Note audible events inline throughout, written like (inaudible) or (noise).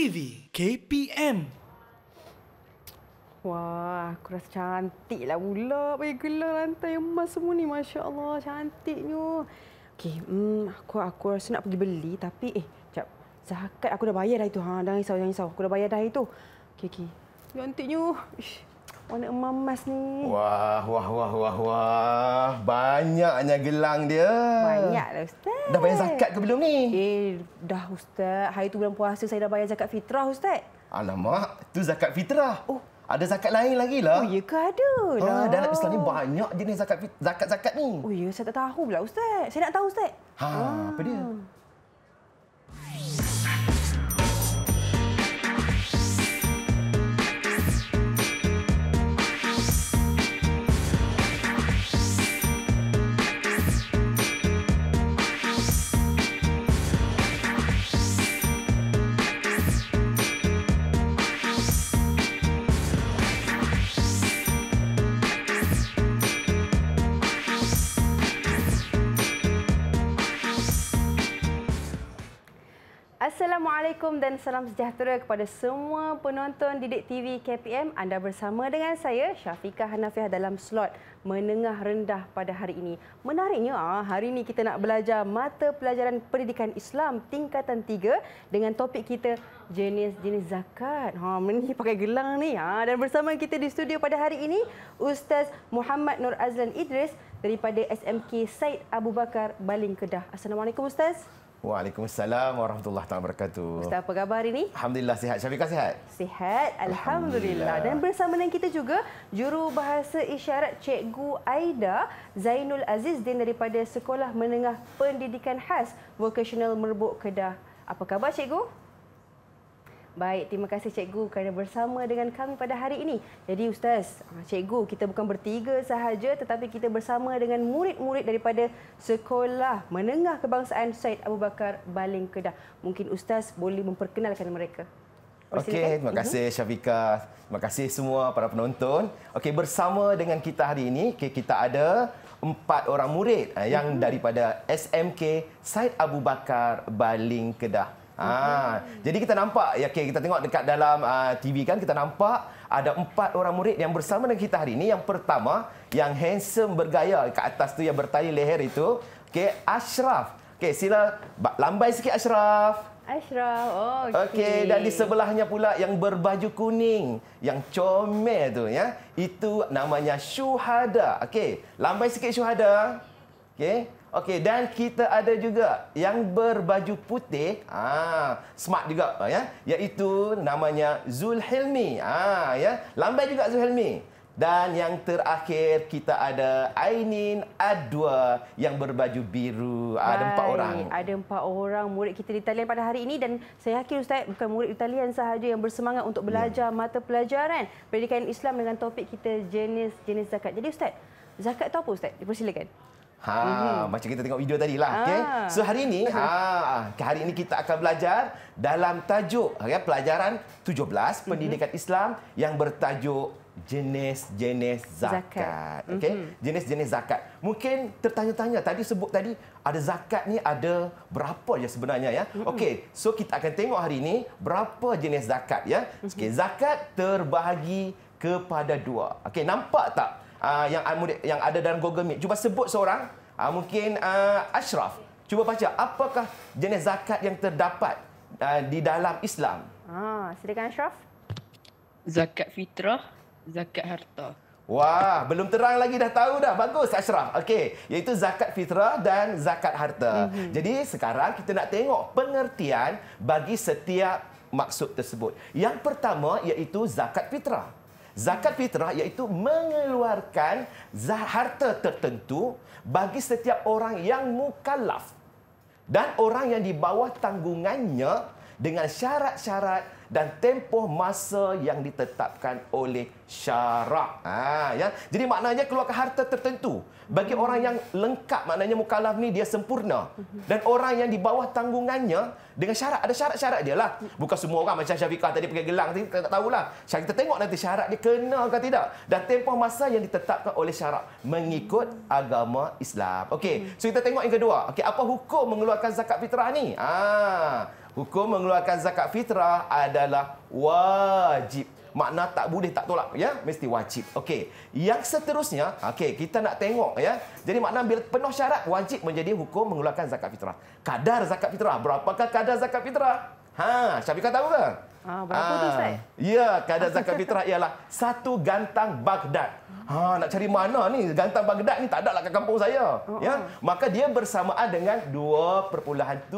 TV KPM. Wah, aku rasa cantik lah pula pakai gelar rantai emas semua ni. Masya Allah, cantiknya. Okey, hmm, aku aku rasa nak pergi beli tapi eh, jap. Zakat aku dah bayar dah itu. Ha, jangan risau, jangan risau. Aku dah bayar dah itu. Okey, okey. Cantiknya. Ish warna emas emas ni. Wah, wah, wah, wah, wah. Banyaknya gelang dia. Banyaklah Ustaz. Dah bayar zakat ke belum ni? Eh, dah Ustaz. Hari tu bulan puasa saya dah bayar zakat fitrah Ustaz. Alamak, tu zakat fitrah. Oh. Ada zakat lain lagi lah. Oh, iya, ke ada ah, lah. Ha, dalam Islam ni banyak jenis zakat zakat, -zakat ni. Oh, iya, Saya tak tahu pula, Ustaz. Saya nak tahu, Ustaz. Ha, ha. apa dia? Ah. Assalamualaikum dan salam sejahtera kepada semua penonton Didik TV KPM. Anda bersama dengan saya Syafiqah Hanafiah dalam slot menengah rendah pada hari ini. Menariknya, ah, hari ini kita nak belajar mata pelajaran pendidikan Islam tingkatan 3 dengan topik kita jenis-jenis zakat. Ha, ini pakai gelang ni. Ha, dan bersama kita di studio pada hari ini, Ustaz Muhammad Nur Azlan Idris daripada SMK Said Abu Bakar Baling Kedah. Assalamualaikum Ustaz. Waalaikumsalam warahmatullahi wabarakatuh. Ustaz, apa khabar hari ini? Alhamdulillah sihat. Syafiqah sihat? Sihat, alhamdulillah. alhamdulillah. Dan bersama dengan kita juga juru bahasa isyarat Cikgu Aida Zainul Aziz din daripada Sekolah Menengah Pendidikan Khas Vocational Merbuk Kedah. Apa khabar Cikgu? Baik, terima kasih cikgu kerana bersama dengan kami pada hari ini. Jadi ustaz, ah, cikgu, kita bukan bertiga sahaja tetapi kita bersama dengan murid-murid daripada Sekolah Menengah Kebangsaan Syed Abu Bakar Baling Kedah. Mungkin ustaz boleh memperkenalkan mereka. Okey, terima mhm. kasih Syafika. Terima kasih semua para penonton. Okey, bersama dengan kita hari ini, okay, kita ada empat orang murid eh, yang mhm. daripada SMK Said Abu Bakar Baling Kedah. Okay. Ah, hmm. Jadi kita nampak, ya, okay, kita tengok dekat dalam uh, ah, TV kan, kita nampak ada empat orang murid yang bersama dengan kita hari ini. Yang pertama, yang handsome bergaya ke atas tu yang bertali leher itu, okay, Ashraf. Okay, sila lambai sikit Ashraf. Ashraf, oh, okay. okay. dan di sebelahnya pula yang berbaju kuning, yang comel tu, ya. Itu namanya Shuhada. Okay, lambai sikit Shuhada. Okay, Okey dan kita ada juga yang berbaju putih. Ah smart juga ha, ya. Iaitu namanya Zulhilmi. Ah ha, ya. Lambai juga Zulhilmi. Dan yang terakhir kita ada Ainin Adwa yang berbaju biru. Hai, ada empat orang. Ada empat orang murid kita di talian pada hari ini. Dan saya yakin Ustaz bukan murid talian sahaja yang bersemangat untuk ya. belajar ya. mata pelajaran. Pendidikan Islam dengan topik kita jenis-jenis zakat. Jadi Ustaz, zakat itu apa Ustaz? Dipersilakan. Ha, mm -hmm. Macam kita tengok video tadi lah. Okey, ah. So hari ini, (laughs) ha, hari ini kita akan belajar dalam tajuk okay, pelajaran 17 mm -hmm. pendidikan Islam yang bertajuk jenis-jenis zakat. Mm-hmm. Jenis-jenis zakat. Okay? Mm -hmm. zakat. Mungkin tertanya-tanya, tadi sebut tadi ada zakat ni ada berapa je sebenarnya. ya? Mm -hmm. okay, so kita akan tengok hari ini berapa jenis zakat. ya. Mm-hmm. Okey, zakat terbahagi kepada dua. Okey, nampak tak? uh, yang yang ada dalam Google Meet. Cuba sebut seorang, uh, mungkin uh, Ashraf. Cuba baca apakah jenis zakat yang terdapat uh, di dalam Islam? Ah, silakan Ashraf. Zakat fitrah, zakat harta. Wah, belum terang lagi dah tahu dah. Bagus Ashraf. Okey, iaitu zakat fitrah dan zakat harta. Mm-hmm. Jadi sekarang kita nak tengok pengertian bagi setiap maksud tersebut. Yang pertama iaitu zakat fitrah. Zakat fitrah iaitu mengeluarkan harta tertentu bagi setiap orang yang mukallaf dan orang yang di bawah tanggungannya dengan syarat-syarat dan tempoh masa yang ditetapkan oleh syarak. Ha, ya. Jadi maknanya keluarkan harta tertentu. Bagi hmm. orang yang lengkap maknanya mukallaf ni dia sempurna. Hmm. Dan orang yang di bawah tanggungannya dengan syarat. Ada syarat-syarat dia lah. Hmm. Bukan semua orang macam Syafiqah tadi pakai gelang. Kita tak tahulah. Kita tengok nanti syarat dia kena ke tidak. Dan tempoh masa yang ditetapkan oleh syarak. Mengikut agama Islam. Okey. Hmm. So kita tengok yang kedua. Okey. Apa hukum mengeluarkan zakat fitrah ni? Haa hukum mengeluarkan zakat fitrah adalah wajib. Makna tak boleh tak tolak ya, mesti wajib. Okey. Yang seterusnya, okey, kita nak tengok ya. Jadi makna bila penuh syarat wajib menjadi hukum mengeluarkan zakat fitrah. Kadar zakat fitrah, berapakah kadar zakat fitrah? Ha, Syafiq tahu ke? Ah, berapa ah, tu Ustaz? Ya, kadar zakat fitrah ialah satu gantang Baghdad. Ha, nak cari mana ni? Gantang Baghdad ni tak ada lah kat kampung saya. Oh, ya, oh. Maka dia bersamaan dengan 2.7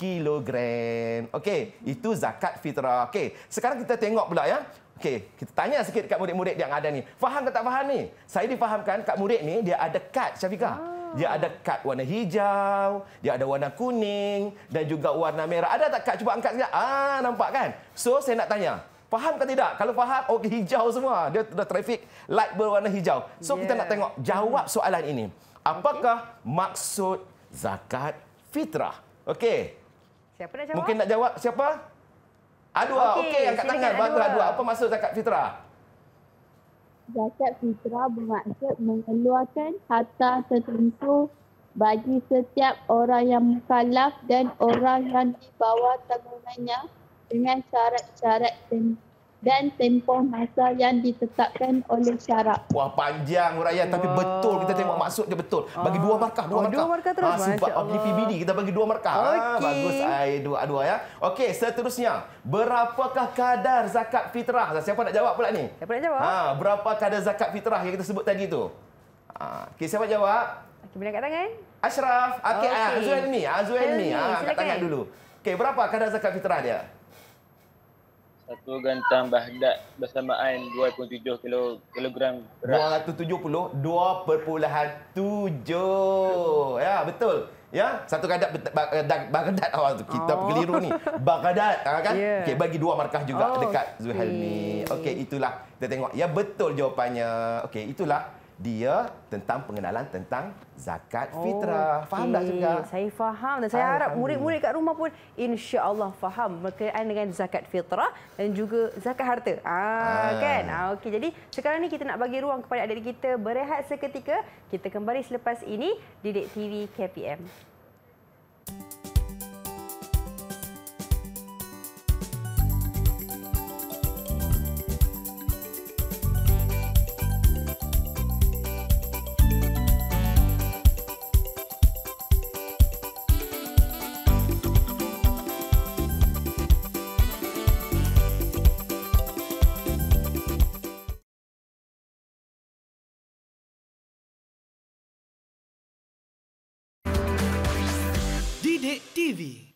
kilogram. Okey, itu zakat fitrah. Okey, sekarang kita tengok pula ya. Okey, kita tanya sikit dekat murid-murid yang ada ni. Faham ke tak faham ni? Saya difahamkan kat murid ni dia ada kad Syafiqah. Ah. Dia ada kad warna hijau, dia ada warna kuning dan juga warna merah. Ada tak kad? Cuba angkat sikit. Ah, nampak kan? So, saya nak tanya. Faham ke tidak? Kalau faham, okey oh, hijau semua. Dia sudah trafik light berwarna hijau. So, yeah. kita nak tengok jawab soalan ini. Apakah okay. maksud zakat fitrah? Okey. Siapa nak jawab? Mungkin nak jawab siapa? Adua, okey, okay, angkat tangan. Bagus Adua. Apa maksud zakat fitrah? Zakat fitrah bermaksud mengeluarkan harta tertentu bagi setiap orang yang mukallaf dan orang yang dibawa tanggungannya dengan syarat-syarat tertentu dan tempoh masa yang ditetapkan oleh syarak. Wah panjang Raya tapi wow. betul kita tengok maksud dia betul. Bagi dua ah. markah, dua oh, markah. Dua markah terus. Ha, sebab di PBD kita bagi dua markah. Ah, okay. Ha, bagus ai dua ah, dua ya. Okey, seterusnya, berapakah kadar zakat fitrah? Siapa nak jawab pula ni? Siapa nak jawab? Ha, berapa kadar zakat fitrah yang kita sebut tadi tu? Ha, okay, siapa jawab? Okey, boleh angkat tangan. Ashraf, okey, okay. Azwan ni, Azwan ni. Ha, angkat tangan dulu. Okey, berapa kadar zakat fitrah dia? satu gantang bahdat bersamaan 2.7 kilo, kilogram berat. 270, 2.7. Ya, betul. Ya, satu gadak eh, bagadat awak. tu kita oh. keliru ni. (laughs) Bagadat ha, kan? Yeah. Okey bagi dua markah juga oh. dekat Zuhelmi. Okey itulah kita tengok. Ya betul jawapannya. Okey itulah dia tentang pengenalan tentang zakat fitrah. faham okay. tak juga? Saya faham dan saya harap murid-murid kat rumah pun insya-Allah faham berkaitan dengan zakat fitrah dan juga zakat harta. Ah, ah. kan? Ah, okey. Jadi sekarang ni kita nak bagi ruang kepada adik-adik kita berehat seketika. Kita kembali selepas ini di Dek TV KPM.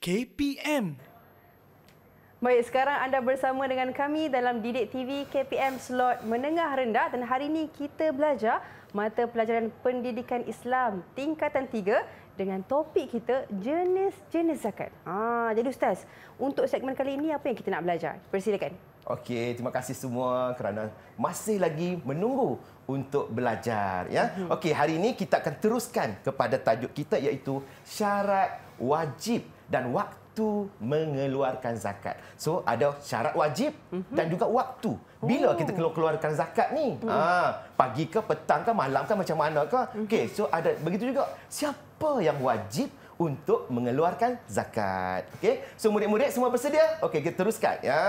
KPM. Baik, sekarang anda bersama dengan kami dalam Didik TV KPM slot menengah rendah dan hari ini kita belajar mata pelajaran pendidikan Islam tingkatan 3 dengan topik kita jenis-jenis zakat. Ah, jadi ustaz, untuk segmen kali ini apa yang kita nak belajar? Persilakan. Okey, terima kasih semua kerana masih lagi menunggu untuk belajar ya. Mhm. Okey, hari ini kita akan teruskan kepada tajuk kita iaitu syarat wajib dan waktu mengeluarkan zakat. So ada syarat wajib mm-hmm. dan juga waktu. Bila oh. kita keluarkan zakat ni? Mm. Ah, pagi ke petang ke malam ke macam mana ke? Mm-hmm. Okey, so ada begitu juga siapa yang wajib untuk mengeluarkan zakat. Okey. So murid-murid semua bersedia? Okey, kita teruskan. Ya,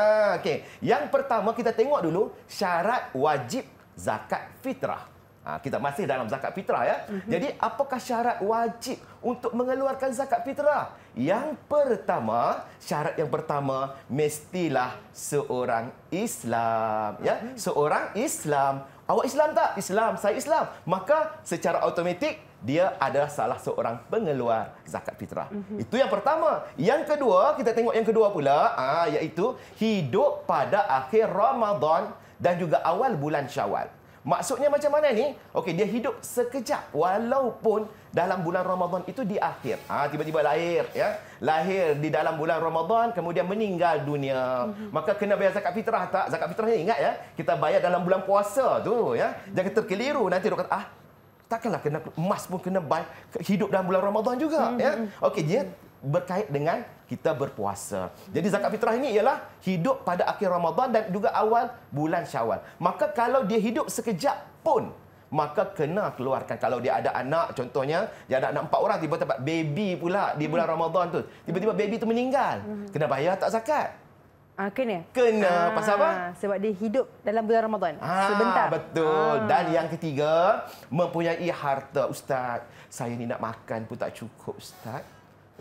okey. Yang pertama kita tengok dulu syarat wajib zakat fitrah. Ha, kita masih dalam zakat fitrah ya. Mhm. Jadi apakah syarat wajib untuk mengeluarkan zakat fitrah? Yang pertama, syarat yang pertama mestilah seorang Islam ya. Mhm. Seorang Islam. Awak Islam tak? Islam. Saya Islam. Maka secara automatik dia adalah salah seorang pengeluar zakat fitrah. Mm-hmm. Itu yang pertama. Yang kedua, kita tengok yang kedua pula, ah iaitu hidup pada akhir Ramadan dan juga awal bulan Syawal. Maksudnya macam mana ni? Okey, dia hidup sekejap walaupun dalam bulan Ramadan itu di akhir. Ha, tiba-tiba lahir ya. Lahir di dalam bulan Ramadan kemudian meninggal dunia. Mhm. Maka kena bayar zakat fitrah tak? Zakat fitrah ni ingat ya, kita bayar dalam bulan puasa tu ya. Jangan terkeliru nanti orang kata ah takkanlah kena emas pun kena bayar hidup dalam bulan Ramadan juga mhm, ya. Mhm. Okey, dia berkait dengan kita berpuasa. Jadi zakat fitrah ini ialah hidup pada akhir Ramadan dan juga awal bulan Syawal. Maka kalau dia hidup sekejap pun maka kena keluarkan kalau dia ada anak contohnya dia ada anak empat orang tiba-tiba baby pula di bulan Ramadan tu tiba-tiba baby tu meninggal kena bayar tak zakat Ah, kena. Kena. Ah, Pasal apa? Sebab dia hidup dalam bulan Ramadan. Ah, Sebentar. Betul. Ah. Dan yang ketiga, mempunyai harta. Ustaz, saya ni nak makan pun tak cukup, Ustaz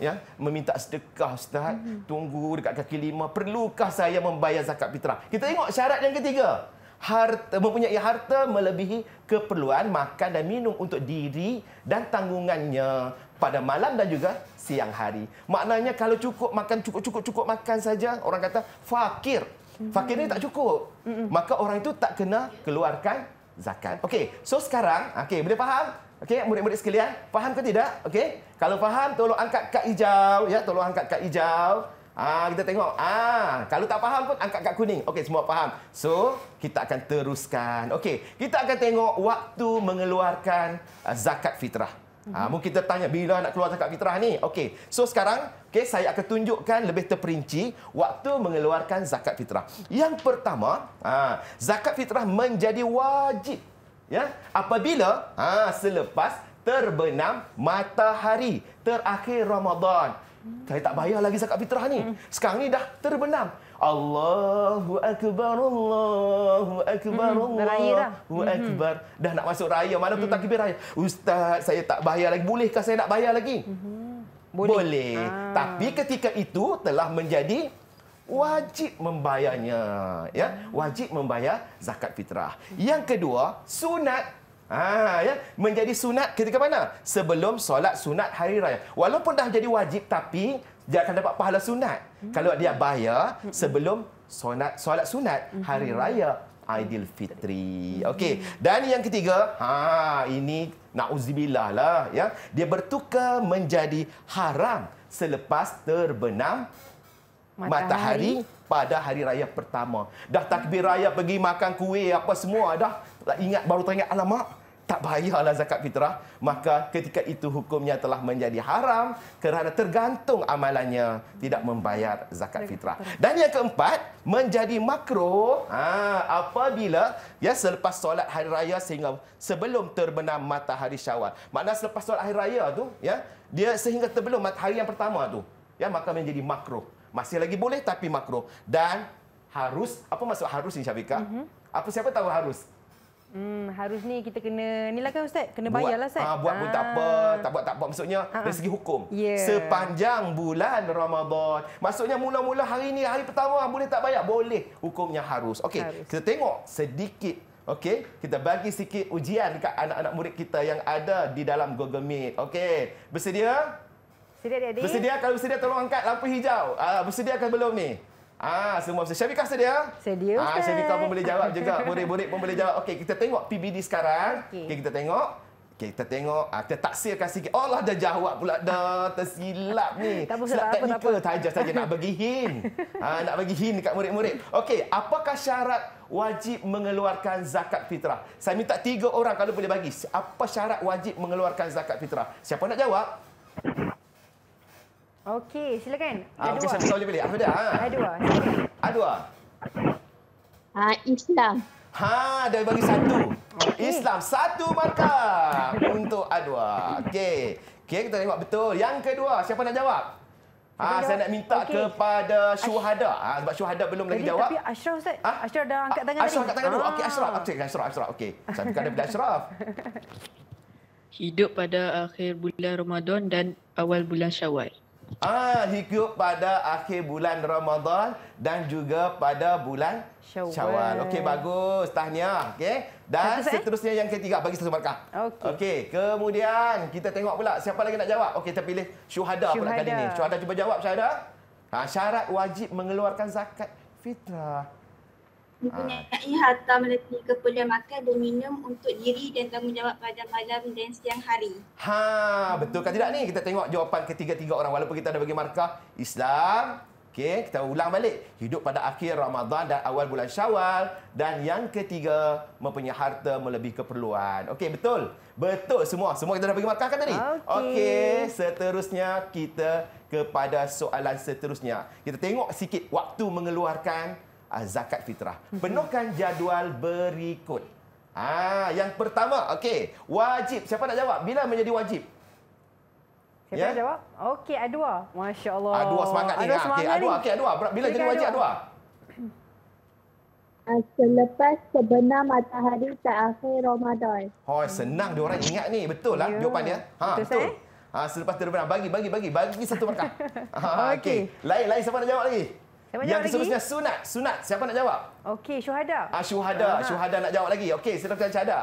ya meminta sedekah ustaz mm-hmm. tunggu dekat kaki lima perlukah saya membayar zakat fitrah kita tengok syarat yang ketiga harta mempunyai harta melebihi keperluan makan dan minum untuk diri dan tanggungannya pada malam dan juga siang hari maknanya kalau cukup makan cukup cukup cukup makan saja orang kata fakir mhm. fakir ini tak cukup mhm. maka orang itu tak kena keluarkan zakat okey so sekarang okey boleh faham Okey, murid-murid sekalian, faham ke tidak? Okey. Kalau faham, tolong angkat kad hijau ya, tolong angkat kad hijau. Ah, kita tengok. Ah, kalau tak faham pun angkat kad kuning. Okey, semua faham. So, kita akan teruskan. Okey. Kita akan tengok waktu mengeluarkan uh, zakat fitrah. Ha, mungkin kita tanya bila nak keluar zakat fitrah ni. Okey. So sekarang, okey, saya akan tunjukkan lebih terperinci waktu mengeluarkan zakat fitrah. Yang pertama, ha, zakat fitrah menjadi wajib ya apabila ha selepas terbenam matahari terakhir Ramadan saya tak bayar lagi zakat fitrah ni hmm. sekarang ni dah terbenam Allahu akbar Allahu akbar hmm, Allahu hmm. akbar dah nak masuk raya mana tu takbir raya ustaz saya tak bayar lagi boleh ke saya nak bayar lagi boleh, boleh. Ah. tapi ketika itu telah menjadi wajib membayarnya ya wajib membayar zakat fitrah yang kedua sunat ha ya menjadi sunat ketika mana sebelum solat sunat hari raya walaupun dah jadi wajib tapi dia akan dapat pahala sunat kalau dia bayar sebelum solat solat sunat hari raya Aidilfitri. okay. Dan yang ketiga, ha ini nauzubillah lah ya. Dia bertukar menjadi haram selepas terbenam matahari, matahari pada hari raya pertama. Dah takbir raya pergi makan kuih apa semua dah. Lah, ingat baru teringat alamak tak bayarlah zakat fitrah maka ketika itu hukumnya telah menjadi haram kerana tergantung amalannya tidak membayar zakat fitrah dan yang keempat menjadi makro ha apabila ya selepas solat hari raya sehingga sebelum terbenam matahari syawal maknanya selepas solat hari raya tu ya dia sehingga terbelum matahari yang pertama tu ya maka menjadi makro masih lagi boleh tapi makro dan harus apa maksud harus ni Syafika? Mm-hmm. Apa siapa tahu harus? Hmm, harus ni kita kena ni lah kan ustaz kena bayarlah ustaz. Ah ha, buat pun ha. tak apa, ah. tak buat tak apa maksudnya ha. dari ah. segi hukum. Yeah. Sepanjang bulan Ramadan. Maksudnya mula-mula hari ni hari pertama boleh tak bayar? Boleh. Hukumnya harus. Okey, kita tengok sedikit Okey, kita bagi sikit ujian dekat anak-anak murid kita yang ada di dalam Google Meet. Okey, bersedia? Sedia dia. Bersedia kalau bersedia tolong angkat lampu hijau. Ah bersedia ke belum ni? Ah semua bersedia. Syafika sedia? Sedia. Ah Syafika pun boleh jawab juga. Murid-murid pun boleh jawab. Okey, kita tengok PBD sekarang. Okey, okay, kita tengok. Okay, kita tengok. Ah, kita taksirkan kasih. Oh Allah dah jawab pula. Dah tersilap ni. Tak apa, Silap teknikal. saja. Nak bagi hint. Ha, ah, nak bagi hint dekat murid-murid. Okey, apakah syarat wajib mengeluarkan zakat fitrah? Saya minta tiga orang kalau boleh bagi. Apa syarat wajib mengeluarkan zakat fitrah? Siapa nak jawab? Okey, silakan. Ah, okay, satu soalan boleh. Apa dah? Ha? Adua. Adua. Ha, Islam. Ha, dah bagi satu. Okay. Islam satu markah untuk Adua. Okey. Okey, kita tengok betul. Yang kedua, siapa nak jawab? Ha, saya jawab? nak minta okay. kepada Syuhada. Ha, sebab Syuhada belum Jadi, lagi jawab. Tapi Ashraf Ustaz. Ha? Ashraf dah angkat tangan. Ashraf angkat tangan dulu. Okey, Ashraf. Okey, Ashraf. Ashraf. Okey. Saya bukan daripada Ashraf. (laughs) Hidup pada akhir bulan Ramadan dan awal bulan Syawal. Ah, hidup pada akhir bulan Ramadan dan juga pada bulan Syawal. Syawal. Okey, bagus. Tahniah. Okey. Dan Satu, eh? seterusnya eh? yang ketiga bagi satu markah. Okey. Okay. Kemudian kita tengok pula siapa lagi nak jawab. Okey, kita pilih syuhada, syuhada pula kali ini. Syuhada cuba jawab, syuhada. Ha, syarat wajib mengeluarkan zakat fitrah mempunyai ha. harta melalui keperluan makan dan minum untuk diri dan tanggungjawab pada malam dan siang hari. Ha, betul kan tidak ni? Kita tengok jawapan ketiga-tiga orang walaupun kita dah bagi markah Islam. Okey, kita ulang balik. Hidup pada akhir Ramadan dan awal bulan Syawal dan yang ketiga mempunyai harta melebihi keperluan. Okey, betul. Betul semua. Semua kita dah bagi markah kan tadi? Okey, okay, seterusnya kita kepada soalan seterusnya. Kita tengok sikit waktu mengeluarkan uh, zakat fitrah. Penuhkan jadual berikut. Ah, yang pertama, okey. Wajib. Siapa nak jawab? Bila menjadi wajib? Siapa yeah? nak ya? jawab? Okey, adua. Masya-Allah. Adua ya. semangat ni. Okey, adua, okey, adua. Bila jadi wajib adua? Ah, selepas sebenar matahari terakhir Ramadan. Oh, senang dia orang ingat ni. Betul lah yeah. jawapan dia. Ha, betul. betul. Ha, selepas terbenam. Bagi, bagi, bagi. Bagi satu markah. (laughs) Ha, okey. Okay. Lain, lain siapa nak jawab lagi? Teman yang seterusnya lagi? sunat. Sunat. Siapa nak jawab? Okey, syuhada. Ah, syuhada. Ah. Syuhada nak jawab lagi. Okey, seterusnya syuhada.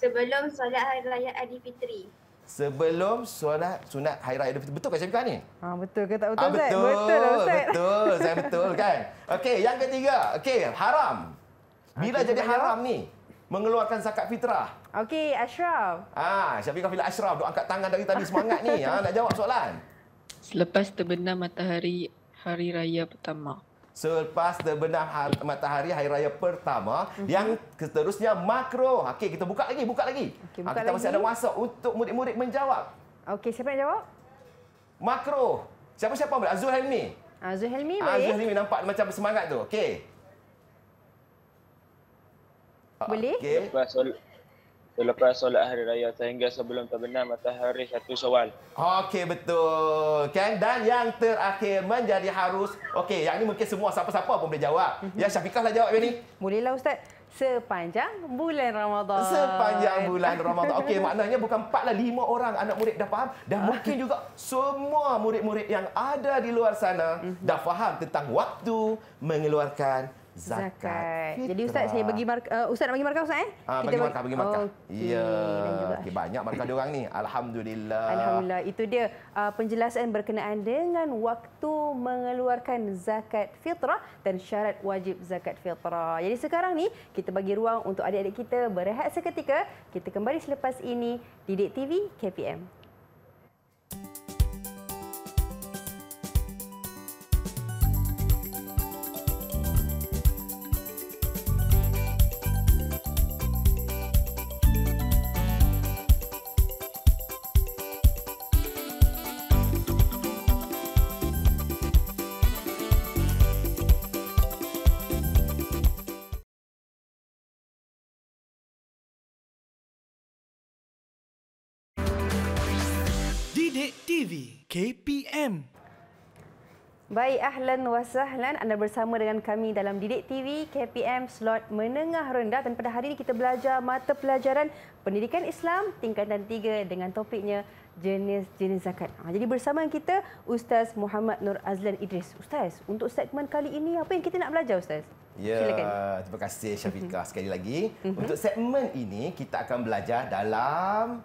Sebelum solat hari raya Aidilfitri. Sebelum solat sunat hari raya Aidilfitri. Betul ke Syekh ni? Ah betul ke tak ah, betul? Ha, betul. Zai? Betul. Betul, lah, Zai? betul. Saya (laughs) betul kan? Okey, yang ketiga. Okey, haram. Ah, Bila okay, jadi haram ni? Mengeluarkan zakat fitrah. Okey, Ashraf. Ah, ha, Syafiq Ashraf. Duk angkat tangan dari tadi semangat ni. Ha, nak jawab soalan. Selepas terbenam matahari hari raya pertama. Selepas terbenam matahari hari raya pertama, uh-huh. yang seterusnya makro. Okey, kita buka lagi, buka lagi. Okay, buka ha, kita lagi. masih ada masa untuk murid-murid menjawab. Okey, siapa yang jawab? Makro. Siapa-siapa? Azul ah, Helmi. Azul ah, Helmi, baik. Azul Helmi nampak macam semangat tu. Okey. Boleh? Okay. Selepas, selepas solat hari raya sehingga sebelum terbenam matahari satu sawal. Okey betul. Kan dan yang terakhir menjadi harus. Okey, yang ini mungkin semua siapa-siapa pun boleh jawab. Mhm. Ya Syafiqah lah jawab ni. Boleh lah ustaz. Sepanjang bulan Ramadan. Sepanjang bulan Ramadan. Okey, maknanya bukan empat lah, lima orang anak murid dah faham. Dan ah. mungkin juga semua murid-murid yang ada di luar sana mhm. dah faham tentang waktu mengeluarkan zakat. zakat. Jadi ustaz saya bagi markah uh, ustaz nak bagi markah ustaz eh? Ha, bagi markah bagi markah. Oh, okay. Ya. Okay, banyak markah dia orang ni. Alhamdulillah. Alhamdulillah. Itu dia uh, penjelasan berkenaan dengan waktu mengeluarkan zakat fitrah dan syarat wajib zakat fitrah. Jadi sekarang ni kita bagi ruang untuk adik-adik kita berehat seketika. Kita kembali selepas ini di Didik TV KPM. TV KPM. Baik, ahlan wa sahlan. Anda bersama dengan kami dalam Didik TV KPM slot menengah rendah dan pada hari ini kita belajar mata pelajaran Pendidikan Islam tingkatan 3 dengan topiknya jenis-jenis zakat. Ha, jadi bersama kita Ustaz Muhammad Nur Azlan Idris. Ustaz, untuk segmen kali ini apa yang kita nak belajar Ustaz? Ya, Silakan. terima kasih Syafiqah mhm. sekali lagi. Mhm. untuk segmen ini kita akan belajar dalam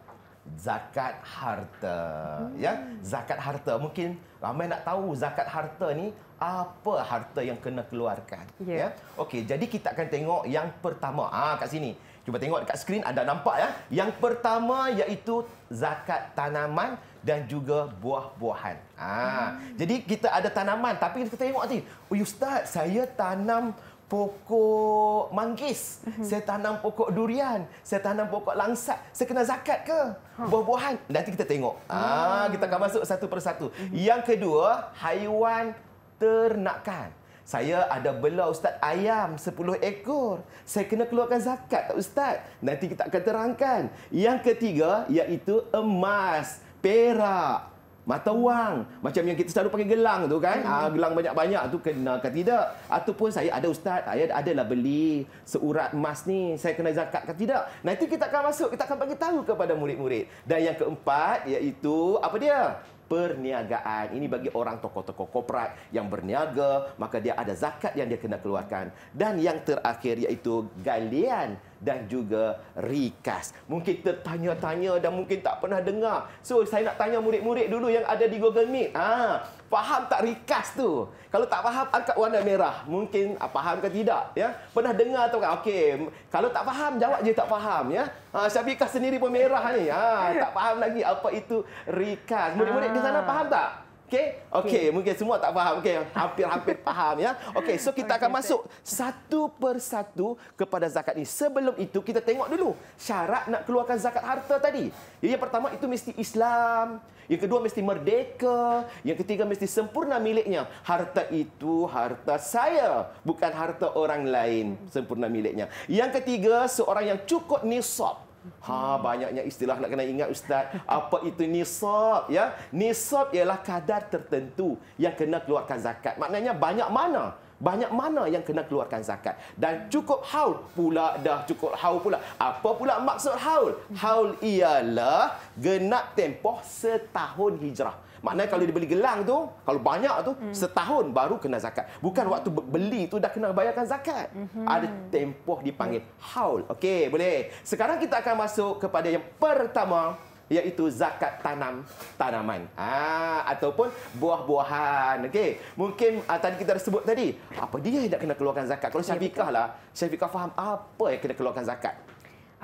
zakat harta hmm. ya zakat harta mungkin ramai nak tahu zakat harta ni apa harta yang kena keluarkan yeah. ya okey jadi kita akan tengok yang pertama ah ha, kat sini cuba tengok dekat skrin anda nampak ya yang pertama iaitu zakat tanaman dan juga buah-buahan ah hmm. jadi kita ada tanaman tapi kita tengok tadi ustaz saya tanam pokok manggis, uh-huh. saya tanam pokok durian, saya tanam pokok langsat, saya kena zakat ke? Huh. Ha. Buah-buahan. Nanti kita tengok. Hmm. Ah, kita akan masuk satu persatu. Uh-huh. Yang kedua, haiwan ternakan. Saya ada bela ustaz ayam 10 ekor. Saya kena keluarkan zakat tak ustaz? Nanti kita akan terangkan. Yang ketiga iaitu emas, perak, mata wang macam yang kita selalu pakai gelang tu kan hmm. Ah, gelang banyak-banyak tu kena ke tidak ataupun saya ada ustaz saya adalah beli seurat emas ni saya kena zakat ke tidak nah itu kita akan masuk kita akan bagi tahu kepada murid-murid dan yang keempat iaitu apa dia perniagaan ini bagi orang tokoh-tokoh korporat yang berniaga maka dia ada zakat yang dia kena keluarkan dan yang terakhir iaitu galian dan juga rikas, Mungkin tertanya-tanya dan mungkin tak pernah dengar. So saya nak tanya murid-murid dulu yang ada di Google Meet. Ha, faham tak rikas tu? Kalau tak faham angkat warna merah. Mungkin ah, faham ke tidak ya? Pernah dengar atau tak? Kan? Okey, kalau tak faham jawab je tak faham ya. Ha, Syafiqah sendiri pun merah ni. Ha, tak faham lagi apa itu rikas. Murid-murid di sana faham tak? Okey? Okey, okay. mungkin semua tak faham. Okey, hampir-hampir (laughs) faham ya. Okey, so kita akan masuk satu per satu kepada zakat ini. Sebelum itu kita tengok dulu syarat nak keluarkan zakat harta tadi. Jadi ya, yang pertama itu mesti Islam, yang kedua mesti merdeka, yang ketiga mesti sempurna miliknya. Harta itu harta saya, bukan harta orang lain sempurna miliknya. Yang ketiga seorang yang cukup nisab. Ha banyaknya istilah nak kena ingat ustaz. Apa itu nisab ya? Nisab ialah kadar tertentu yang kena keluarkan zakat. Maknanya banyak mana? Banyak mana yang kena keluarkan zakat dan cukup haul pula dah cukup haul pula. Apa pula maksud haul? Haul ialah genap tempoh setahun hijrah. Maknanya kalau dia beli gelang tu, kalau banyak tu, hmm. setahun baru kena zakat. Bukan waktu beli tu dah kena bayarkan zakat. Hmm. Ada tempoh dipanggil haul. Okey, boleh. Sekarang kita akan masuk kepada yang pertama iaitu zakat tanam tanaman ha, ataupun buah-buahan okey mungkin uh, tadi kita dah sebut tadi apa dia yang nak kena keluarkan zakat kalau ya, syafiqah lah syafiqah faham apa yang kena keluarkan zakat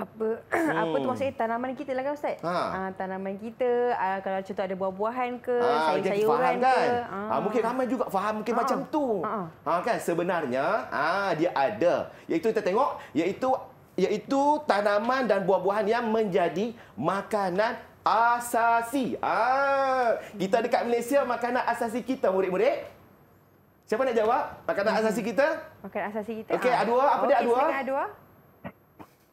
apa oh. (clears throat) apa tu hmm. maksudnya tanaman kita lah kan ustaz ha. Ha, tanaman kita ha, kalau contoh ada buah-buahan ke ha, sayur-sayuran ke kan? ha. Ha, mungkin ramai juga faham mungkin ha. macam tu ha. Ha. kan sebenarnya ha dia ada iaitu kita tengok iaitu iaitu tanaman dan buah-buahan yang menjadi makanan asasi ah ha. kita dekat Malaysia makanan asasi kita murid-murid Siapa nak jawab? Makanan hmm. asasi kita? Makanan asasi kita. Okey, ada dua. Apa okay, dia ada Okey, ada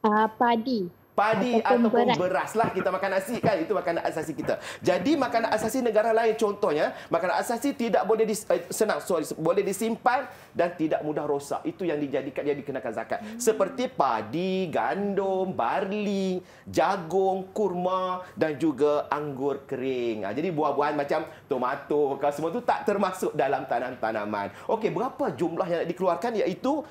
Uh, padi. Padi ataupun, ataupun beras. beras lah kita makan nasi kan itu makanan asasi kita. Jadi makanan asasi negara lain contohnya makanan asasi tidak boleh dis, eh, senang sorry boleh disimpan dan tidak mudah rosak itu yang dijadikan dia dikenakan zakat. Hmm. Seperti padi, gandum, barli, jagung, kurma dan juga anggur kering. Ah, jadi buah-buahan macam tomato, kalau semua itu tak termasuk dalam tanam-tanaman. Okey berapa jumlah yang nak dikeluarkan iaitu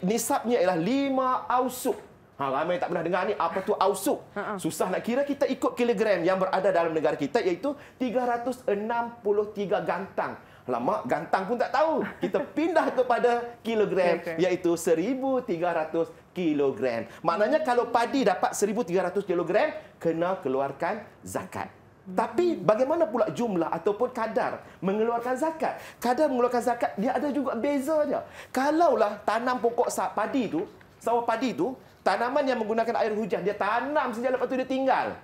nisabnya ialah lima ausuk Ha, ramai tak pernah dengar ni apa tu ausuk. Ha, ha. Susah nak kira kita ikut kilogram yang berada dalam negara kita iaitu 363 gantang. Lama gantang pun tak tahu. Kita (laughs) pindah kepada kilogram iaitu 1300 kilogram. Maknanya kalau padi dapat 1300 kilogram kena keluarkan zakat. Tapi bagaimana pula jumlah ataupun kadar mengeluarkan zakat? Kadar mengeluarkan zakat dia ada juga beza dia. Kalaulah tanam pokok padi tu, sawah padi tu Tanaman yang menggunakan air hujan, dia tanam sejak lepas tu dia tinggal.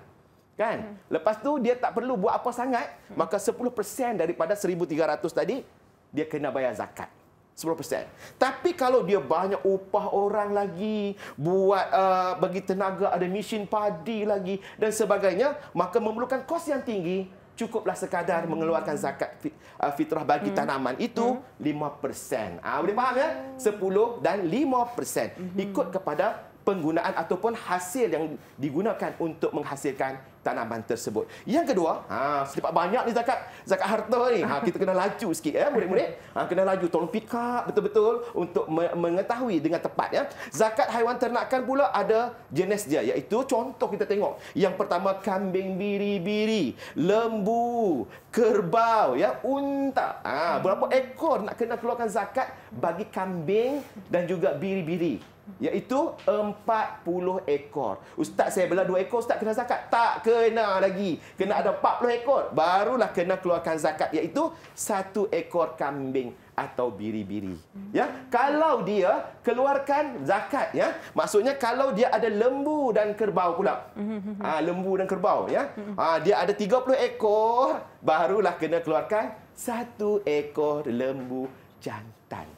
Kan? Hmm. Lepas tu dia tak perlu buat apa sangat, hmm. maka 10% daripada 1300 tadi dia kena bayar zakat. 10%. Tapi kalau dia banyak upah orang lagi, buat uh, bagi tenaga ada mesin padi lagi dan sebagainya, maka memerlukan kos yang tinggi, cukuplah sekadar hmm. mengeluarkan zakat uh, fitrah bagi hmm. tanaman itu hmm. 5%. Ah, boleh faham ya? 10 hmm. dan 5%. Hmm. Ikut kepada penggunaan ataupun hasil yang digunakan untuk menghasilkan tanaman tersebut. Yang kedua, ha selipat banyak ni zakat zakat harta ni. Ha kita kena laju sikit ya murid-murid. Ha kena laju tolong pick up betul-betul untuk me- mengetahui dengan tepat ya. Zakat haiwan ternakan pula ada jenis dia iaitu contoh kita tengok. Yang pertama kambing biri-biri, lembu, kerbau ya, unta. Ha berapa ekor nak kena keluarkan zakat bagi kambing dan juga biri-biri? Iaitu 40 ekor. Ustaz saya bela 2 ekor, Ustaz kena zakat. Tak kena lagi. Kena ada 40 ekor. Barulah kena keluarkan zakat. Iaitu 1 ekor kambing atau biri-biri. Ya, kalau dia keluarkan zakat ya. Maksudnya kalau dia ada lembu dan kerbau pula. (laughs) Ha, lembu dan kerbau ya. (laughs) Ha, dia ada 30 ekor barulah kena keluarkan satu ekor lembu jantan.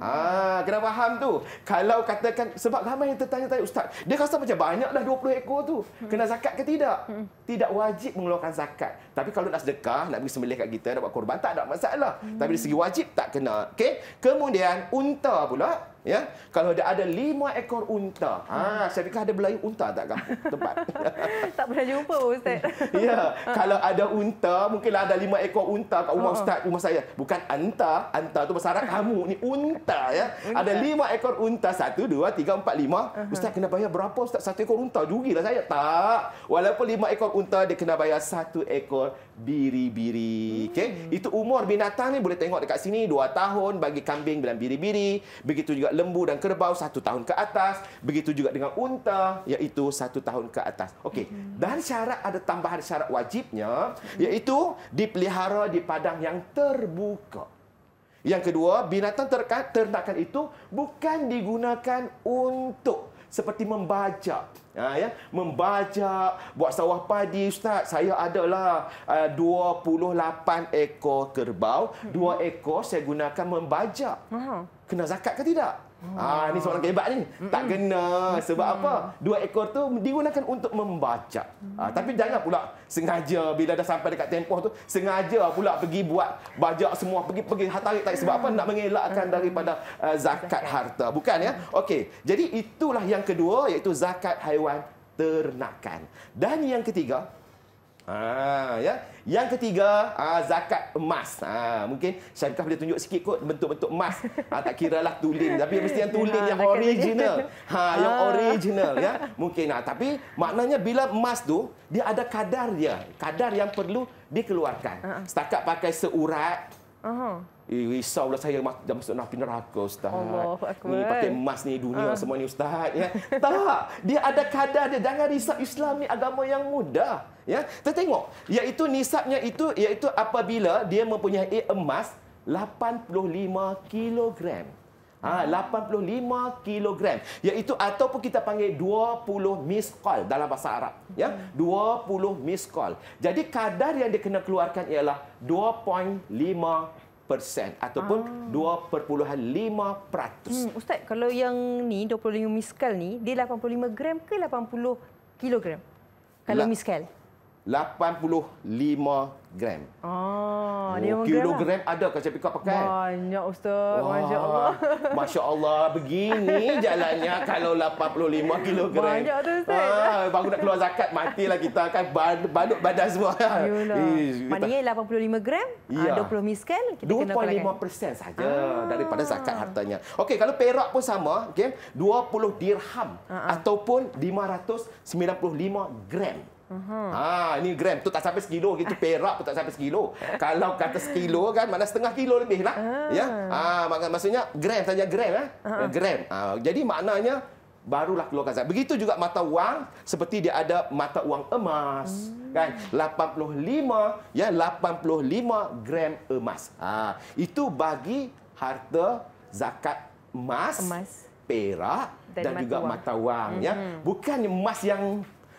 Ah, kena faham tu. Kalau katakan sebab ramai yang tertanya-tanya ustaz, dia rasa macam banyaklah 20 ekor tu. Kena zakat ke tidak? Hmm. Tidak wajib mengeluarkan zakat. Tapi kalau nak sedekah, nak bagi sembelih kat kita, nak buat korban tak ada masalah. Hmm. Tapi dari segi wajib tak kena. Okey. Kemudian unta pula, ya kalau dia ada lima ekor unta hmm. ha saya fikir ada belayu unta tak kan? tempat (laughs) tak pernah jumpa ustaz (laughs) ya kalau ada unta mungkinlah ada lima ekor unta kat rumah oh. ustaz rumah saya bukan anta anta tu bahasa kamu ni unta ya unta. ada lima ekor unta satu dua tiga empat lima uh-huh. ustaz kena bayar berapa ustaz satu ekor unta jugilah saya tak walaupun lima ekor unta dia kena bayar satu ekor biri-biri. Hmm. Okey, hmm. itu umur binatang ni boleh tengok dekat sini dua tahun bagi kambing bilang biri-biri, begitu juga lembu dan kerbau satu tahun ke atas, begitu juga dengan unta iaitu satu tahun ke atas. okay? hmm. dan syarat ada tambahan syarat wajibnya iaitu dipelihara di padang yang terbuka. Yang kedua, binatang ternakan itu bukan digunakan untuk seperti membajak, ha, ya membaca buat sawah padi ustaz saya adalah eh, uh, 28 ekor kerbau dua mhm. ekor saya gunakan membajak. kena zakat ke tidak Ah, ini hmm. soalan hebat ni. Mm-hmm. Tak hmm. kena. Sebab mm-hmm. apa? Dua ekor tu digunakan untuk membaca. Mm-hmm. Ah, hmm. tapi jangan pula sengaja bila dah sampai dekat tempoh tu, sengaja pula pergi buat bajak semua. Pergi-pergi tarik-tarik. Sebab mm-hmm. apa? Nak mengelakkan daripada uh, zakat harta. Bukan ya? Okey. Jadi itulah yang kedua iaitu zakat haiwan ternakan. Dan yang ketiga, ah, ya? Yang ketiga, uh, zakat emas. Ha, mungkin Syarikat boleh tunjuk sikit kot bentuk-bentuk emas. Ha, tak kira lah tulen. Tapi mesti yang tulen (laughs) yang original. Ha, yang ha. original. ya (laughs) Mungkin. Ha. Tapi maknanya bila emas tu dia ada kadar dia. Kadar yang perlu dikeluarkan. Setakat pakai seurat. Eh, risaulah saya mas, dah masuk nak neraka ustaz. Allah, ni pakai emas ni dunia ha. semua ni ustaz ya. tak, dia ada kadar dia. Jangan risau Islam ni agama yang mudah ya. Kita tengok iaitu nisabnya itu iaitu apabila dia mempunyai emas 85 kg. Ha, 85 kg iaitu ataupun kita panggil 20 miskal dalam bahasa Arab ya 20 miskal jadi kadar yang dia kena keluarkan ialah 2.5 persen ataupun ah. 2.5 peratus. Hmm, Ustaz, kalau yang ni 25 miskal ni, dia 85 gram ke 80 kilogram? Kalau La- miskal? 85 gram. Oh, oh kilogram lah. ada ke saya pikir pakai? Banyak ustaz. Wah, Masya Allah. (laughs) Masya Allah. Begini jalannya kalau 85 kilogram. Banyak tu ustaz. Ah, baru nak keluar zakat matilah kita kan balut badan semua. Yalah. Maknanya 85 gram, ah, ya. 20 miskal kita 2.5% kena kalahkan. 2.5 persen saja ah. daripada zakat hartanya. Okey, kalau perak pun sama, okay, 20 dirham ah. ah. ataupun 595 gram uh Ha, ini gram tu tak sampai sekilo gitu perak pun tak sampai sekilo. Kalau kata sekilo kan mana setengah kilo lebih lah. Ah. Ya. Ha, maksudnya gram tanya gram eh. uh Gram. Ha, jadi maknanya barulah keluar zakat. Begitu juga mata wang seperti dia ada mata wang emas. Uh-huh kan 85 ya 85 gram emas. Ha itu bagi harta zakat emas, emas. perak dan, dan mata juga wang. mata wang mm-hmm. ya. Hmm. Bukan emas yang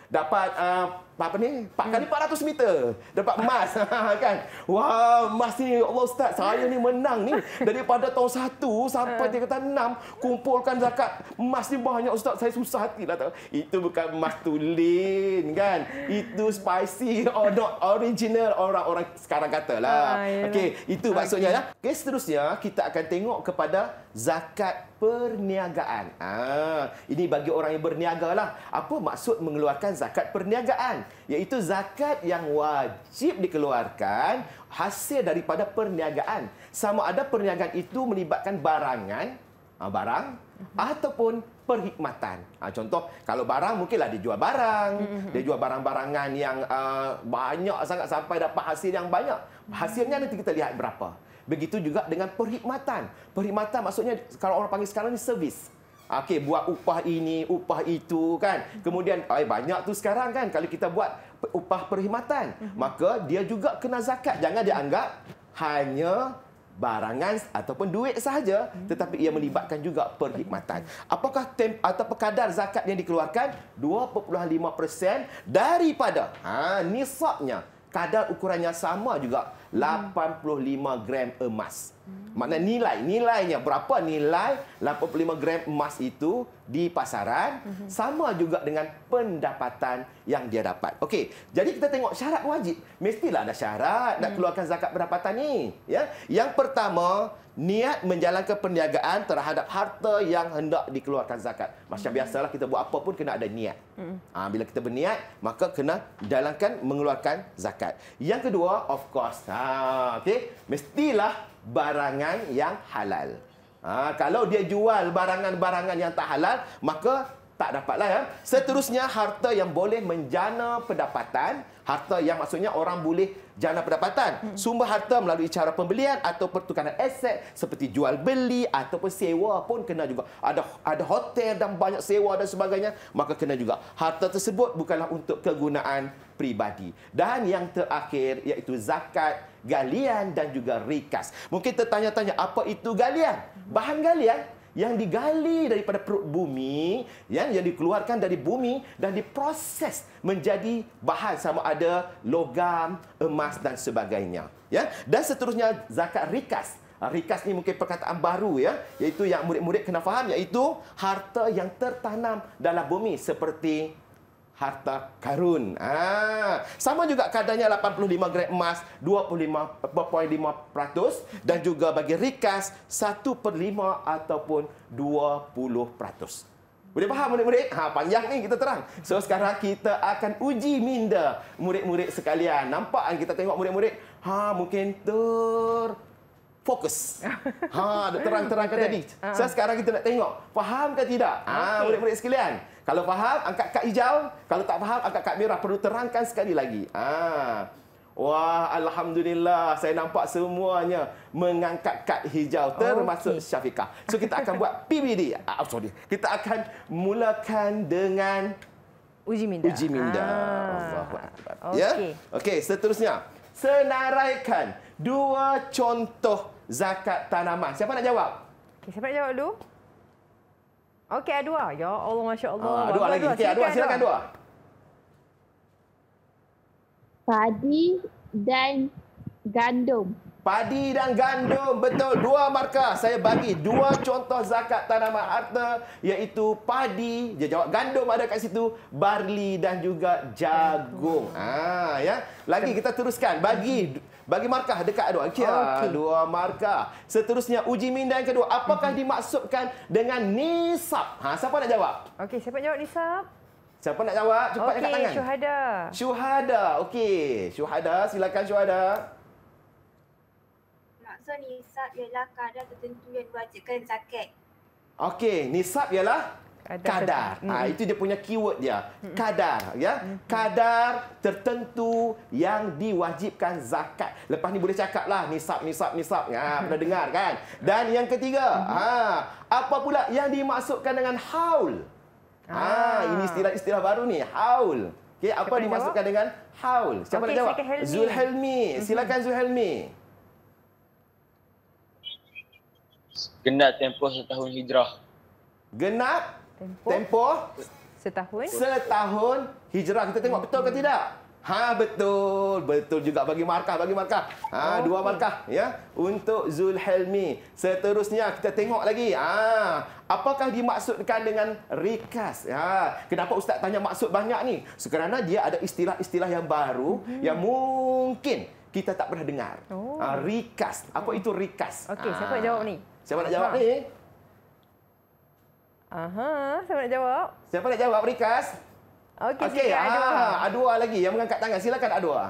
dapat uh, apa ni? 4 hmm. kali 400 meter. Dapat emas (laughs) ha, kan. Wah, emas ni ya Allah Ustaz, saya ni menang ni daripada tahun 1 sampai dia kata 6 kumpulkan zakat emas ni banyak Ustaz, saya susah hati lah tahu. Itu bukan emas tulen kan. Itu spicy or not original orang-orang sekarang katalah. Ah, ya Okey, lah. itu maksudnya okay. ya. Okey, seterusnya kita akan tengok kepada zakat perniagaan. Ah, ini bagi orang yang berniagalah. Apa maksud mengeluarkan zakat perniagaan? Iaitu zakat yang wajib dikeluarkan hasil daripada perniagaan. Sama ada perniagaan itu melibatkan barangan, ah, barang mhm. ataupun perkhidmatan. Ha, contoh kalau barang mungkinlah dia jual barang, mhm. dia jual barang-barangan yang uh, banyak sangat sampai dapat hasil yang banyak. Mhm. Hasilnya nanti kita lihat berapa. Begitu juga dengan perkhidmatan. Perkhidmatan maksudnya kalau orang panggil sekarang ni servis. Okey, buat upah ini, upah itu kan. Kemudian ay, eh, banyak tu sekarang kan kalau kita buat upah perkhidmatan. Mhm. Maka dia juga kena zakat. Jangan dianggap hanya barangan ataupun duit sahaja mhm. tetapi ia melibatkan juga perkhidmatan. Apakah temp atau kadar zakat yang dikeluarkan 2.5% daripada ha nisabnya. Kadar ukurannya sama juga 85 gram emas. Makna nilai, nilainya berapa nilai 85 gram emas itu di pasaran sama juga dengan pendapatan yang dia dapat. Okey, jadi kita tengok syarat wajib. Mestilah ada syarat nak hmm. keluarkan zakat pendapatan ni, ya. Yang pertama, niat menjalankan perniagaan terhadap harta yang hendak dikeluarkan zakat. Macam hmm. biasalah kita buat apa pun kena ada niat. Hmm. Ha, bila kita berniat, maka kena jalankan mengeluarkan zakat. Yang kedua, of course, ha, Ah, okey. Mestilah barangan yang halal. Ah, kalau dia jual barangan-barangan yang tak halal, maka tak dapatlah ya. Seterusnya harta yang boleh menjana pendapatan, harta yang maksudnya orang boleh Jana pendapatan, hmm. sumber harta melalui cara pembelian atau pertukaran aset seperti jual beli ataupun sewa pun kena juga. Ada ada hotel dan banyak sewa dan sebagainya, maka kena juga. Harta tersebut bukanlah untuk kegunaan pribadi. Dan yang terakhir iaitu zakat, galian dan juga rikas. Mungkin tertanya-tanya apa itu galian? Bahan galian yang digali daripada perut bumi yang yang dikeluarkan dari bumi dan diproses menjadi bahan sama ada logam, emas dan sebagainya. Ya. Dan seterusnya zakat rikas. Ha, rikas ni mungkin perkataan baru ya, iaitu yang murid-murid kena faham iaitu harta yang tertanam dalam bumi seperti harta karun. Ah, sama juga kadarnya 85 gram emas 25.5% dan juga bagi rikas 1/5 ataupun 20%. Boleh faham murid-murid? Ha panjang ni kita terang. So sekarang kita akan uji minda murid-murid sekalian. Nampak kan kita tengok murid-murid? Ha mungkin ter fokus. (laughs) Ha, terang-terangkan tadi. Ha. So, sekarang kita nak tengok, faham ke tidak? Ha, murid-murid sekalian. Kalau faham, angkat kad hijau. Kalau tak faham, angkat kad merah. Perlu terangkan sekali lagi. Ha. Wah, Alhamdulillah. Saya nampak semuanya mengangkat kad hijau. Termasuk okay. Syafiqah. So, kita akan buat (laughs) PBD. Ah, oh, sorry. Kita akan mulakan dengan... Uji minda. Uji minda. Ah. Ya? Okey. Yeah? Okey, seterusnya. Senaraikan dua contoh zakat tanaman. Siapa nak jawab? Okay, siapa nak jawab dulu? Okey, Adua. Ya Allah, Masya Allah. Ah, Adua lagi. Okay, Adua, silakan Adua. Padi dan gandum. Padi dan gandum. Betul. Dua markah. Saya bagi dua contoh zakat tanaman harta iaitu padi. Dia jawab gandum ada kat situ. Barli dan juga jagung. Ah, ya. Lagi kita teruskan. Bagi bagi markah dekat aduan. Ah, Okey, okay. dua markah. Seterusnya uji minda yang kedua, apakah uh mhm. -huh. dimaksudkan dengan nisab? Ha, siapa nak jawab? Okey, siapa nak jawab nisab? Siapa nak jawab? Cepat okay, angkat tangan. Syuhada. Syuhada. Okey, Syuhada, silakan Syuhada. Maksud nisab ialah kadar tertentu yang diwajibkan zakat. Okey, nisab ialah kadar. Ha, itu dia punya keyword dia. Kadar. ya Kadar tertentu yang diwajibkan zakat. Lepas ni boleh cakap lah. Nisab, nisab, nisab. Ha, ah, pernah dengar kan? Dan yang ketiga. Ha, apa pula yang dimasukkan dengan haul? Ha, ini istilah-istilah baru ni. Haul. Okay, apa Siapa dimaksudkan jawab? dengan haul? Siapa okay, nak jawab? Helmi. Zulhelmi. Mm-hmm. Silakan Zulhelmi. Genap tempoh setahun hijrah. Genap Tempoh. Tempoh. Setahun. Setahun hijrah kita tengok betul ke hmm. tidak? Ha betul. Betul juga bagi markah, bagi markah. Ha oh, dua markah okay. ya untuk Zulhelmi. Seterusnya kita tengok lagi. Ah, ha, apakah dimaksudkan dengan rikas? Ha, kenapa ustaz tanya maksud banyak ni? Sekerana dia ada istilah-istilah yang baru hmm. yang mungkin kita tak pernah dengar. Oh. Ha, rikas. Apa hmm. itu rikas? Okey, ha. siapa nak jawab ni? Siapa nak jawab ha. ni? Aha, siapa nak jawab? Siapa nak jawab, Rikas? Okey, okay, okay. Aha, dua lagi yang mengangkat tangan. Silakan dua.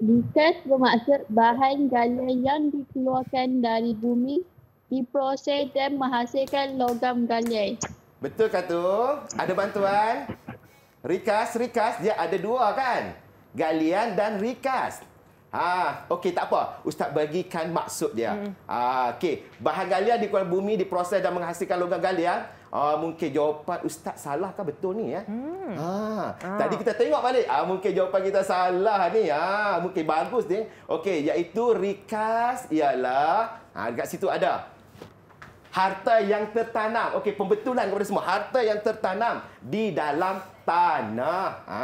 Rikas bermaksud bahan gala yang dikeluarkan dari bumi diproses dan menghasilkan logam galai. Betul kan tu? Ada bantuan? Rikas, Rikas, dia ada dua kan? Galian dan Rikas. Ha, okey tak apa. Ustaz bagikan maksud dia. Hmm. Ha, okey, bahan galian di kuala bumi diproses dan menghasilkan logam galian. Ha, mungkin jawapan ustaz salah ke betul ni ya? Hmm. Ha, ha. Tadi kita tengok balik. Ha, mungkin jawapan kita salah ni. Ha, mungkin bagus ni. Okey, iaitu rikas ialah ha, dekat situ ada. Harta yang tertanam. Okey, pembetulan kepada semua. Harta yang tertanam di dalam tanah. Ha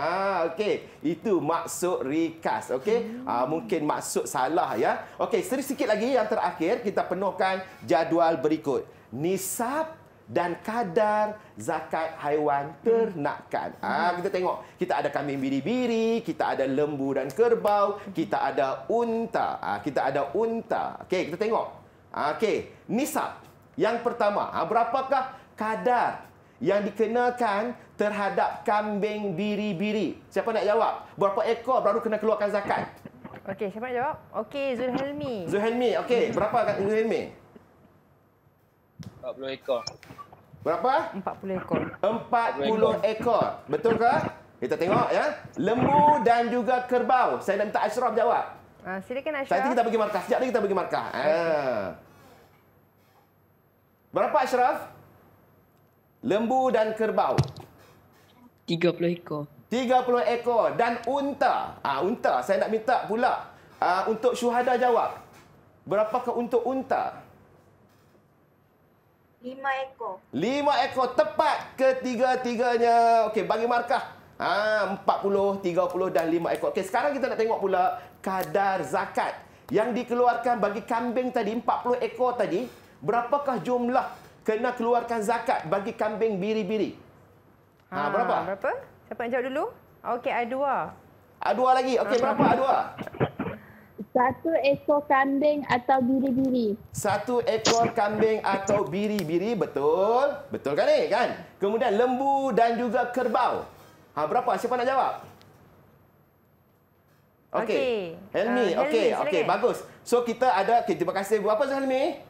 okey, itu maksud rikas, okey? Hmm. Ha, mungkin maksud salah ya. Okey, seri sikit lagi yang terakhir kita penuhkan jadual berikut. Nisab dan kadar zakat haiwan ternakan. Ha, kita tengok, kita ada kambing biri-biri, kita ada lembu dan kerbau, kita ada unta. Ha, kita ada unta. Okey, kita tengok. Ha, Okey, nisab. Yang pertama, ha, berapakah kadar yang dikenakan terhadap kambing biri-biri? Siapa nak jawab? Berapa ekor baru kena keluarkan zakat? Okey, siapa nak jawab? Okey, Zulhelmi. Zulhelmi, okey. Berapa kat Zulhelmi? 40 ekor. Berapa? 40 ekor. 40 ekor. Betul ke? Kita tengok ya. Lembu dan juga kerbau. Saya nak minta Ashraf jawab. Ah, uh, silakan Ashraf. Nanti kita bagi markah. Sekejap lagi kita bagi markah. Ah. Okay. Berapa Ashraf? Lembu dan kerbau. 30 ekor. 30 ekor dan unta. Ah unta saya nak minta pula ah, untuk syuhada jawab. Berapakah untuk unta? 5 ekor. 5 ekor tepat ketiga-tiganya. Okey bagi markah. Ah 40, 30 dan 5 ekor. Okey sekarang kita nak tengok pula kadar zakat yang dikeluarkan bagi kambing tadi 40 ekor tadi, berapakah jumlah kena keluarkan zakat bagi kambing biri-biri? Ha, ha berapa? Berapa? Siapa nak jawab dulu? Okey, ada dua. Ada dua lagi. Okey, berapa ada dua? Satu ekor kambing atau biri-biri. Satu ekor kambing atau biri-biri, betul. Betul kan ni, kan? Kemudian lembu dan juga kerbau. Ha, berapa? Siapa nak jawab? Okey. Okay. Helmi, uh, okey. Okey, okay. bagus. So kita ada, okay, terima kasih. Berapa Helmi?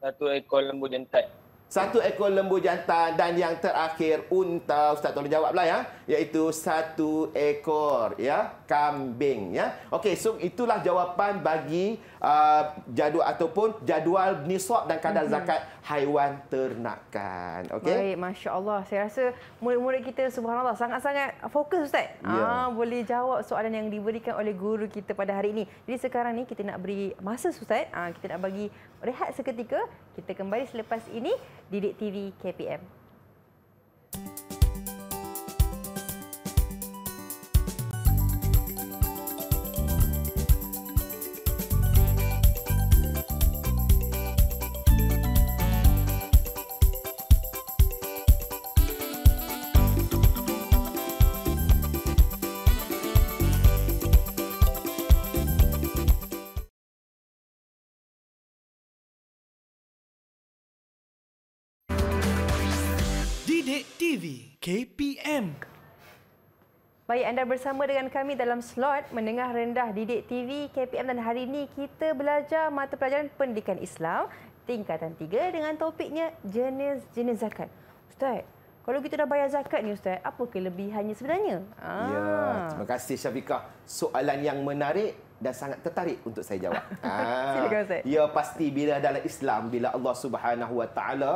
Satu ekor lembu jantan satu ekor lembu jantan dan yang terakhir unta ustaz tolong jawablah ya iaitu satu ekor ya kambing ya okey so itulah jawapan bagi uh, jadual ataupun jadual nisab dan kadar mm-hmm. zakat haiwan ternakan okey baik masya-Allah saya rasa murid-murid kita subhanallah sangat-sangat fokus ustaz yeah. ah boleh jawab soalan yang diberikan oleh guru kita pada hari ini jadi sekarang ni kita nak beri masa ustaz ah kita nak bagi rehat seketika kita kembali selepas ini Didik TV KPM. TV KPM. Baik anda bersama dengan kami dalam slot Mendengar Rendah Didik TV KPM dan hari ini kita belajar mata pelajaran Pendidikan Islam tingkatan 3 dengan topiknya jenis-jenis zakat. Ustaz, kalau kita dah bayar zakat ni ustaz, apa kelebihannya sebenarnya? Ah. Ya, terima kasih Syafiqah. Soalan yang menarik dan sangat tertarik untuk saya jawab. (laughs) ah. Silakan, ustaz. Ya, pasti bila dalam Islam, bila Allah Subhanahu Wa Taala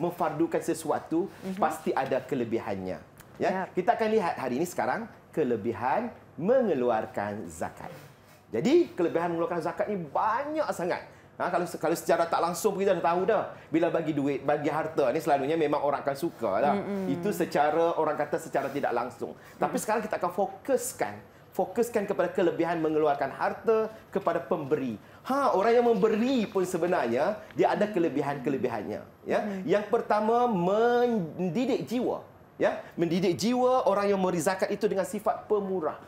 memfardukan sesuatu mm-hmm. pasti ada kelebihannya. Ya? Yep. Kita akan lihat hari ini sekarang kelebihan mengeluarkan zakat. Jadi kelebihan mengeluarkan zakat ini banyak sangat. Ha, kalau kalau secara tak langsung kita dah tahu dah bila bagi duit bagi harta ni selalunya memang orang akan suka Mm-hmm. Itu secara orang kata secara tidak langsung. Mm-hmm. Tapi sekarang kita akan fokuskan fokuskan kepada kelebihan mengeluarkan harta kepada pemberi. Ha, orang yang memberi pun sebenarnya dia ada kelebihan-kelebihannya, ya. Hmm. Yang pertama mendidik jiwa, ya. Mendidik jiwa orang yang memberi zakat itu dengan sifat pemurah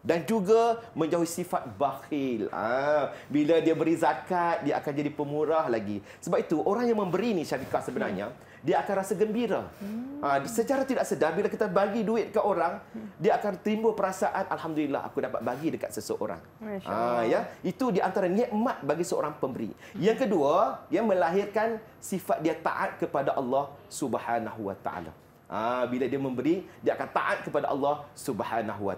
dan juga menjauhi sifat bakhil. Ah, ha, bila dia beri zakat, dia akan jadi pemurah lagi. Sebab itu orang yang memberi ni syafiqah sebenarnya hmm dia akan rasa gembira. Hmm. Ha, secara tidak sedar bila kita bagi duit ke orang, hmm. dia akan timbul perasaan alhamdulillah aku dapat bagi dekat seseorang. Ha, ya, itu di antara nikmat bagi seorang pemberi. Hmm. Yang kedua, yang melahirkan sifat dia taat kepada Allah Subhanahu Wa Ha, bila dia memberi, dia akan taat kepada Allah Subhanahu Wa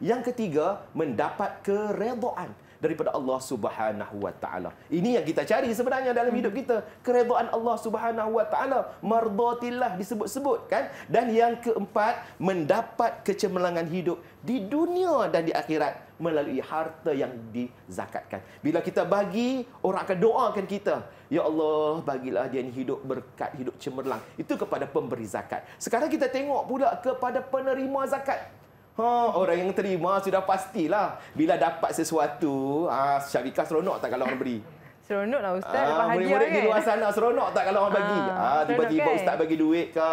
Yang ketiga, mendapat keredoan daripada Allah Subhanahu wa taala. Ini yang kita cari sebenarnya dalam hmm. hidup kita, keredaan Allah Subhanahu wa taala, mardhatillah disebut-sebut kan? Dan yang keempat, mendapat kecemerlangan hidup di dunia dan di akhirat melalui harta yang dizakatkan. Bila kita bagi, orang akan doakan kita. Ya Allah, bagilah dia hidup berkat, hidup cemerlang. Itu kepada pemberi zakat. Sekarang kita tengok pula kepada penerima zakat. Ha, orang yang terima sudah pastilah. Bila dapat sesuatu, ha, Syafika seronok tak kalau orang beri? (laughs) Seronok lah Ustaz, ha, bahagia murid -murid kan? Murid-murid di eh? luar sana seronok tak kalau orang bagi? Ah, ha, Tiba-tiba eh? ha, kan? Ustaz bagi duit ke?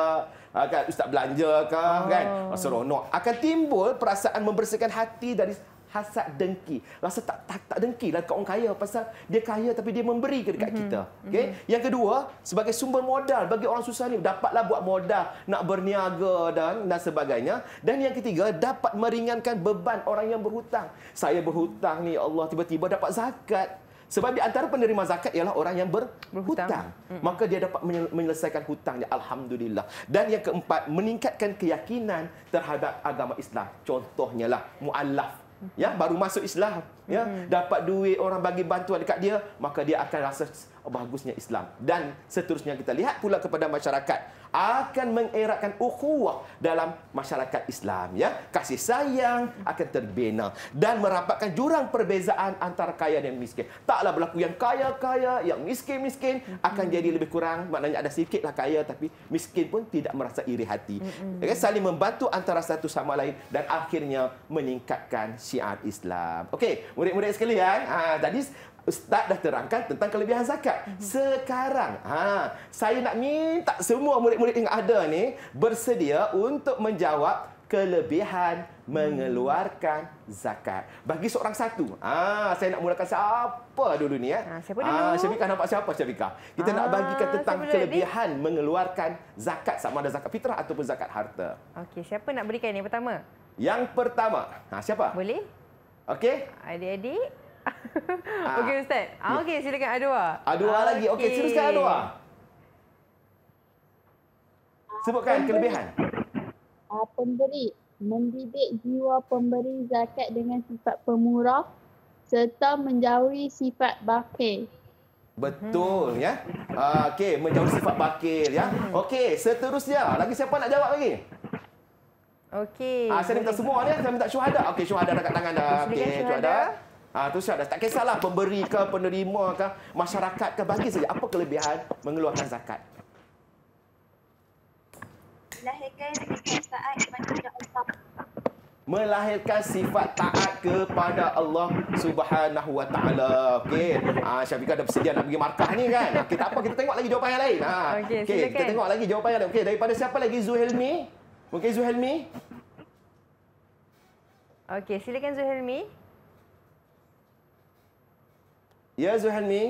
Ustaz belanja ke? Kan? Oh. Kan? Seronok. Akan timbul perasaan membersihkan hati dari hasad dengki rasa tak tak, tak lah kat orang kaya pasal dia kaya tapi dia memberi ke dekat mm-hmm. kita mhm. okey mm-hmm. yang kedua sebagai sumber modal bagi orang susah ni dapatlah buat modal nak berniaga dan dan sebagainya dan yang ketiga dapat meringankan beban orang yang berhutang saya berhutang ni Allah tiba-tiba dapat zakat sebab di antara penerima zakat ialah orang yang berhutang. Mm. Maka dia dapat menyelesaikan hutangnya. Alhamdulillah. Dan yang keempat, meningkatkan keyakinan terhadap agama Islam. Contohnya lah, mu'alaf ya baru masuk Islam ya -hmm. dapat duit orang bagi bantuan dekat dia maka dia akan rasa bagusnya Islam. Dan seterusnya kita lihat pula kepada masyarakat akan mengeratkan ukhuwah dalam masyarakat Islam ya. Kasih sayang akan terbina dan merapatkan jurang perbezaan antara kaya dan miskin. Taklah berlaku yang kaya-kaya yang miskin-miskin akan jadi lebih kurang maknanya ada sikitlah kaya tapi miskin pun tidak merasa iri hati. Okay, ya, saling membantu antara satu sama lain dan akhirnya meningkatkan syiar Islam. Okey, murid-murid sekalian, ha ah, tadi Ustaz dah terangkan tentang kelebihan zakat. Hmm. Sekarang, ha, saya nak minta semua murid-murid yang ada ni bersedia untuk menjawab kelebihan hmm. mengeluarkan zakat. Bagi seorang satu. Ah, saya nak mulakan siapa dulu ni ya? Ah, siapa dulu? Ah, Syafiqah nampak siapa Syafiqah? Kita ah, nak bagikan tentang kelebihan ini? mengeluarkan zakat sama ada zakat fitrah ataupun zakat harta. Okey, siapa nak berikan yang pertama? Yang pertama. Ha, siapa? Boleh. Okey. Adik-adik. Ah. Okey Ustaz. Ah, Okey silakan Adua. Adua ah, lagi. Okey okay, teruskan Adua. Sebutkan pemberi, kelebihan. Uh, pemberi. Mendidik jiwa pemberi zakat dengan sifat pemurah serta menjauhi sifat bakir. Betul hmm. ya. Uh, ah, Okey menjauhi sifat bakir ya. Hmm. Okey seterusnya. Lagi siapa nak jawab lagi? Okey. Ah, saya minta semua ni. Saya minta syuhada. Okey, syuhada dekat tangan dah. Okey, syuhada. syuhada. Ah ha, tu sudah tak kisahlah pemberi ke penerima ke masyarakat ke bagi saja apa kelebihan mengeluarkan zakat. Melahirkan sifat taat kepada Allah Subhanahu Wa Taala. Okey. Ah ha, Syafiq ada bersedia nak bagi markah ni kan? Okey tak apa kita tengok lagi jawapan yang lain. Ha. Okey okay, kita tengok lagi jawapan yang lain. Okey daripada siapa lagi Zuhelmi? Mungkin Zuhelmi? Okey silakan Zuhelmi. Okay, silakan Zuhelmi. Ya Zuhelmi.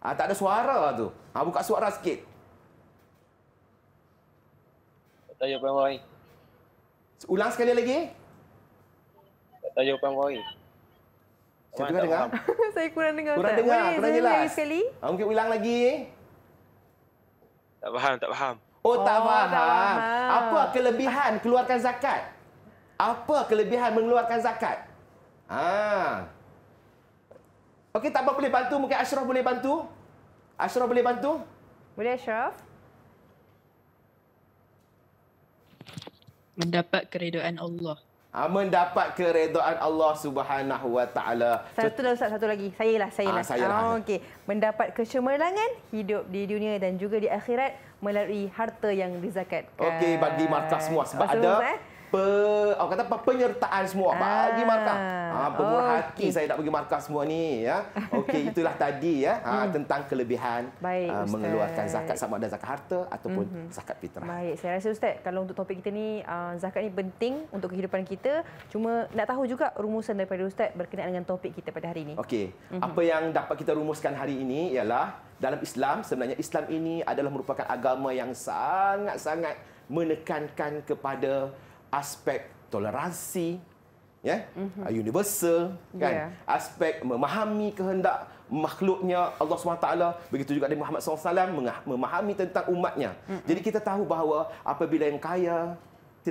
Ah tak ada suara lah tu. Ah buka suara sikit. Saya pun mai. Ulang sekali lagi. Saya pun mai. Saya kurang dengar. (laughs) Saya kurang dengar. Kurang dengar, kurang jelas. Sekali. Ah mungkin ulang lagi. Tak faham, tak faham. Oh, tak oh, faham. Apa kelebihan keluarkan zakat? Apa kelebihan mengeluarkan zakat? Ah. Okey, tak apa boleh bantu. Mungkin Ashraf boleh bantu. Ashraf boleh bantu. Boleh Ashraf. Mendapat keredoan Allah. Ha, mendapat keredoan Allah Subhanahu Wa Taala. Satu lagi, satu lagi. Saya lah, saya ah, lah. Ha, oh, Okey, mendapat kecemerlangan hidup di dunia dan juga di akhirat melalui harta yang dizakatkan. Okey, bagi markah semua sebab oh, ada. Semua, eh? pe, awak kata apa penyertaan semua ah. bagi markah. Ha ah, pemurah oh, hati okay. saya nak bagi markah semua ni ya. Okey (laughs) itulah tadi ya ha, hmm. tentang kelebihan Baik, uh, mengeluarkan zakat sama ada zakat harta ataupun hmm. zakat fitrah. Baik saya rasa ustaz kalau untuk topik kita ni uh, zakat ni penting untuk kehidupan kita cuma nak tahu juga rumusan daripada ustaz berkenaan dengan topik kita pada hari ini. Okey. Hmm. Apa yang dapat kita rumuskan hari ini ialah dalam Islam sebenarnya Islam ini adalah merupakan agama yang sangat-sangat menekankan kepada aspek toleransi ya yeah? mm-hmm. Uh, universal kan yeah. aspek memahami kehendak makhluknya Allah SWT begitu juga dengan Muhammad SAW memahami tentang umatnya mm-hmm. jadi kita tahu bahawa apabila yang kaya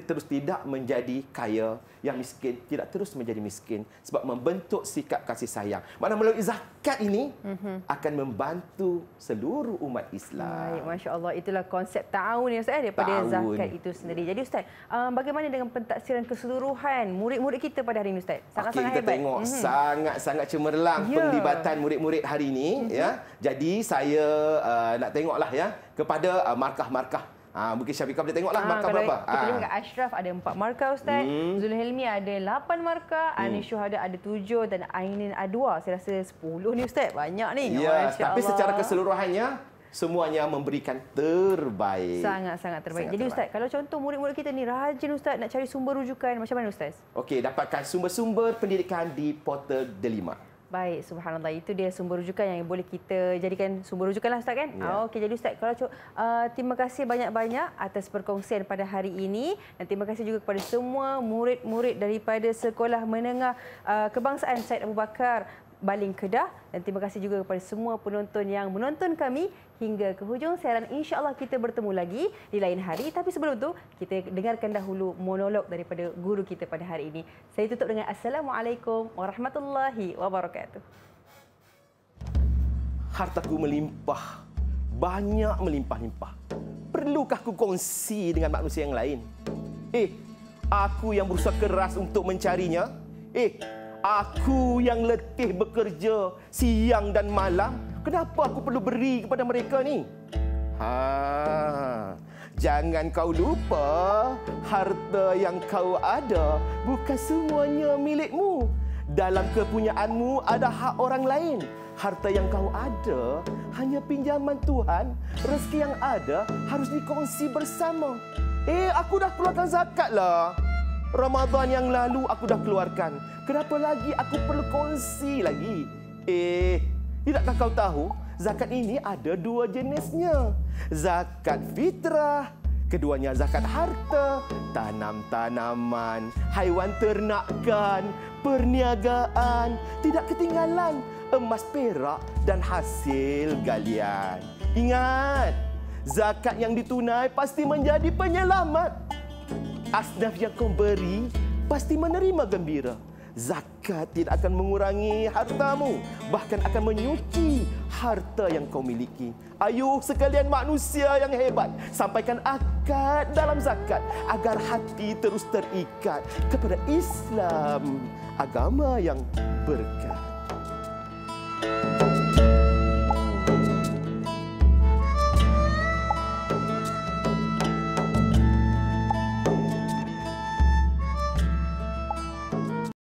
terus tidak menjadi kaya yang miskin tidak terus menjadi miskin sebab membentuk sikap kasih sayang. Mana melalui zakat ini mm-hmm. akan membantu seluruh umat Islam. Baik, masya-Allah itulah konsep tahun ya Ustaz daripada ta'un. zakat itu sendiri. Jadi Ustaz, um, bagaimana dengan pentaksiran keseluruhan murid-murid kita pada hari ini Ustaz? Sangat-sangat okay, kita tengok mm-hmm. sangat-sangat cemerlang yeah. penglibatan murid-murid hari ini mm-hmm. ya. Jadi saya uh, nak tengoklah ya kepada uh, markah-markah Ha, mungkin Syafiqah boleh tengok lah ha, markah berapa. Kita ha. lihat Ashraf ada empat markah Ustaz. Hmm. Zulul Helmi ada lapan markah. Hmm. Anis Syuhada ada tujuh dan Ainin ada dua. Saya rasa 10 ni Ustaz. Banyak ni. Ya, Masya tapi Allah. secara keseluruhannya semuanya memberikan terbaik. Sangat-sangat terbaik. terbaik. Jadi Ustaz, kalau contoh murid-murid kita ni rajin Ustaz nak cari sumber rujukan, macam mana Ustaz? Okey, dapatkan sumber-sumber pendidikan di Portal Delima. Baik, subhanallah. Itu dia sumber rujukan yang boleh kita jadikan sumber rujukan lah Ustaz kan? Ya. Oh, Okey, jadi Ustaz, kalau uh, terima kasih banyak-banyak atas perkongsian pada hari ini. Dan terima kasih juga kepada semua murid-murid daripada Sekolah Menengah uh, Kebangsaan Syed Abu Bakar Baling Kedah dan terima kasih juga kepada semua penonton yang menonton kami hingga ke hujung siaran. InsyaAllah kita bertemu lagi di lain hari. Tapi sebelum itu, kita dengarkan dahulu monolog daripada guru kita pada hari ini. Saya tutup dengan Assalamualaikum Warahmatullahi Wabarakatuh. Hartaku melimpah. Banyak melimpah-limpah. Perlukah ku kongsi dengan manusia yang lain? Eh, aku yang berusaha keras untuk mencarinya? Eh, aku yang letih bekerja siang dan malam, kenapa aku perlu beri kepada mereka ni? Ha, jangan kau lupa harta yang kau ada bukan semuanya milikmu. Dalam kepunyaanmu ada hak orang lain. Harta yang kau ada hanya pinjaman Tuhan. Rezeki yang ada harus dikongsi bersama. Eh, aku dah keluarkan zakatlah. lah. Ramadan yang lalu aku dah keluarkan. Kenapa lagi aku perlu kongsi lagi? Eh, tidakkah kau tahu zakat ini ada dua jenisnya? Zakat fitrah, keduanya zakat harta, tanam-tanaman, haiwan ternakan, perniagaan, tidak ketinggalan emas perak dan hasil galian. Ingat, zakat yang ditunai pasti menjadi penyelamat. Asdaf yang kau beri pasti menerima gembira. Zakat tidak akan mengurangi hartamu. Bahkan akan menyuci harta yang kau miliki. Ayuh sekalian manusia yang hebat. Sampaikan akad dalam zakat. Agar hati terus terikat kepada Islam. Agama yang berkat.